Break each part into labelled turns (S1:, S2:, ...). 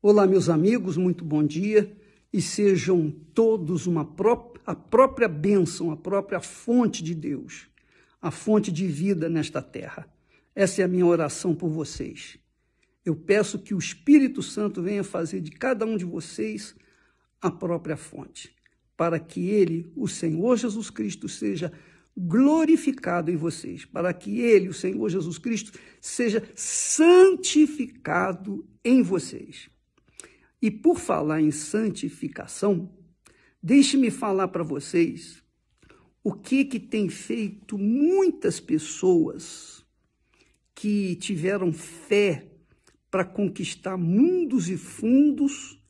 S1: Olá, meus amigos, muito bom dia e sejam todos uma pró a própria bênção, a própria fonte de Deus, a fonte de vida nesta terra. Essa é a minha oração por vocês. Eu peço que o Espírito Santo venha fazer de cada um de vocês a própria fonte, para que ele, o Senhor Jesus Cristo, seja glorificado em vocês, para que ele, o Senhor Jesus Cristo, seja santificado em vocês. E por falar em santificação, deixe-me falar para vocês o que que tem feito muitas pessoas que tiveram fé para conquistar mundos e fundos,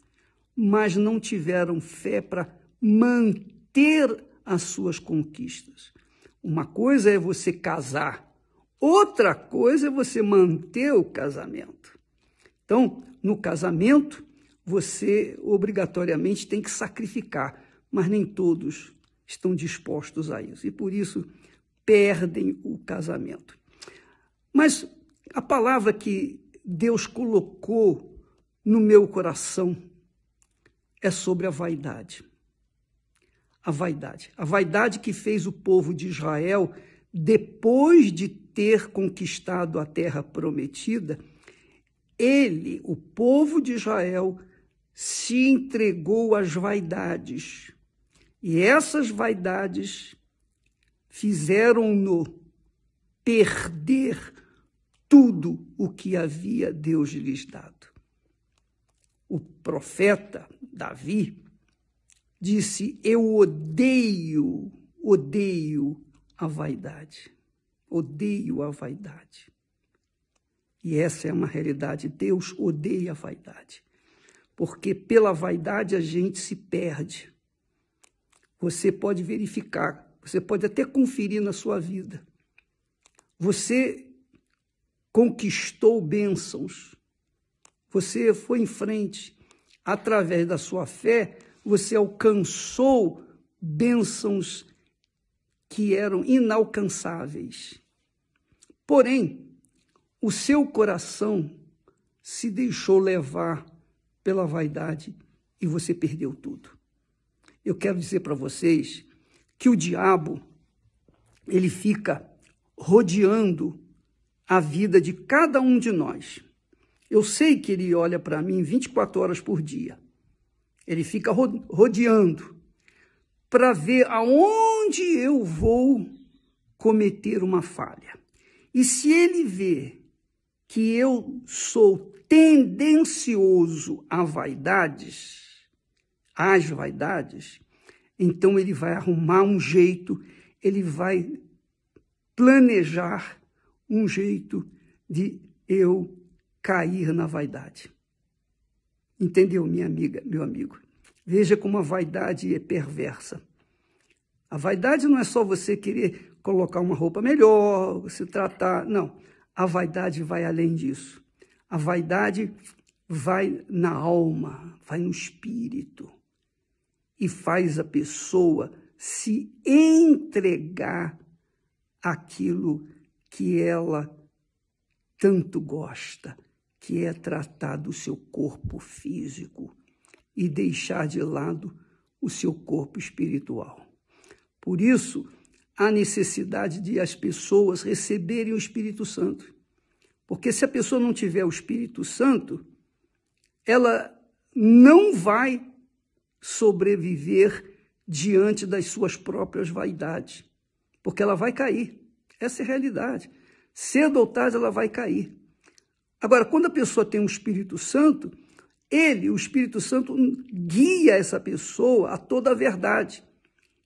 S1: mas não tiveram fé para manter as suas conquistas. Uma coisa é você casar, outra coisa é você manter o casamento. Então, no casamento, você obrigatoriamente tem que sacrificar, mas nem todos estão dispostos a isso e por isso perdem o casamento. Mas a palavra que Deus colocou no meu coração é sobre a vaidade. A vaidade. A vaidade que fez o povo de Israel, depois de ter conquistado a terra prometida, ele, o povo de Israel, se entregou às vaidades. E essas vaidades fizeram-no perder tudo o que havia Deus lhes dado. O profeta Davi disse: Eu odeio, odeio a vaidade. Odeio a vaidade. E essa é uma realidade. Deus odeia a vaidade porque pela vaidade a gente se perde. Você pode verificar, você pode até conferir na sua vida. Você conquistou bênçãos, você foi em frente. Através da sua fé, você alcançou bênçãos que eram inalcançáveis. Porém, o seu coração se deixou levar pela vaidade e você perdeu tudo. Eu quero dizer para vocês que o diabo ele fica rodeando a vida de cada um de nós. Eu sei que ele olha para mim 24 horas por dia. Ele fica rodeando para ver aonde eu vou cometer uma falha. E se ele vê que eu sou tendencioso a vaidades, às vaidades, então ele vai arrumar um jeito, ele vai planejar um jeito de eu cair na vaidade. Entendeu, minha amiga, meu amigo? Veja como a vaidade é perversa. A vaidade não é só você querer colocar uma roupa melhor, se tratar. Não. A vaidade vai além disso. A vaidade vai na alma, vai no espírito e faz a pessoa se entregar aquilo que ela tanto gosta, que é tratar do seu corpo físico e deixar de lado o seu corpo espiritual. Por isso, há necessidade de as pessoas receberem o Espírito Santo porque se a pessoa não tiver o Espírito Santo, ela não vai sobreviver diante das suas próprias vaidades, porque ela vai cair. Essa é a realidade. Cedo ou tarde ela vai cair. Agora, quando a pessoa tem um Espírito Santo, ele, o Espírito Santo, guia essa pessoa a toda a verdade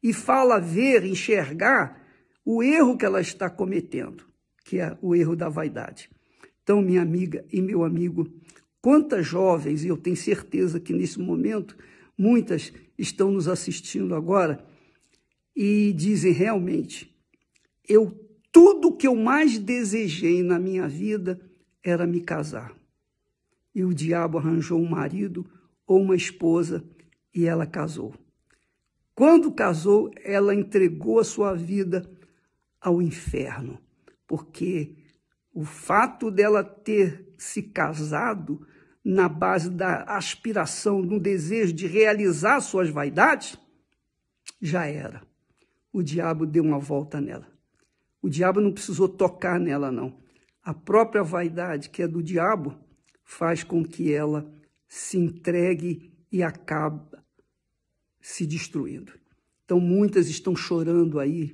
S1: e fala ver, enxergar o erro que ela está cometendo, que é o erro da vaidade. Então, minha amiga e meu amigo, quantas jovens, e eu tenho certeza que nesse momento muitas estão nos assistindo agora e dizem realmente: eu tudo que eu mais desejei na minha vida era me casar. E o diabo arranjou um marido ou uma esposa e ela casou. Quando casou, ela entregou a sua vida ao inferno, porque o fato dela ter se casado na base da aspiração, do desejo de realizar suas vaidades, já era. O diabo deu uma volta nela. O diabo não precisou tocar nela, não. A própria vaidade, que é do diabo, faz com que ela se entregue e acabe se destruindo. Então, muitas estão chorando aí,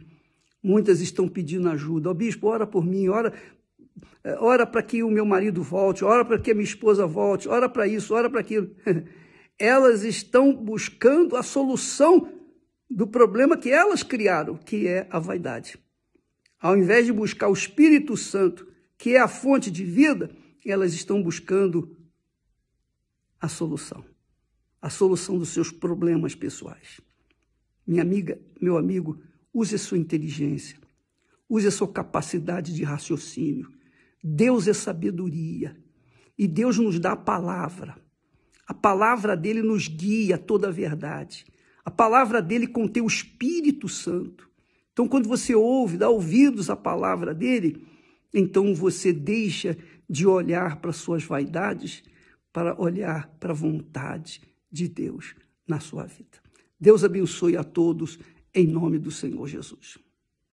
S1: muitas estão pedindo ajuda. Ó oh, bispo, ora por mim, ora ora para que o meu marido volte, ora para que a minha esposa volte, ora para isso, ora para aquilo. Elas estão buscando a solução do problema que elas criaram, que é a vaidade. Ao invés de buscar o Espírito Santo, que é a fonte de vida, elas estão buscando a solução. A solução dos seus problemas pessoais. Minha amiga, meu amigo, use a sua inteligência, use a sua capacidade de raciocínio, Deus é sabedoria e Deus nos dá a palavra. A palavra dele nos guia a toda a verdade. A palavra dele contém o Espírito Santo. Então, quando você ouve, dá ouvidos à palavra dele, então você deixa de olhar para suas vaidades para olhar para a vontade de Deus na sua vida. Deus abençoe a todos, em nome do Senhor Jesus.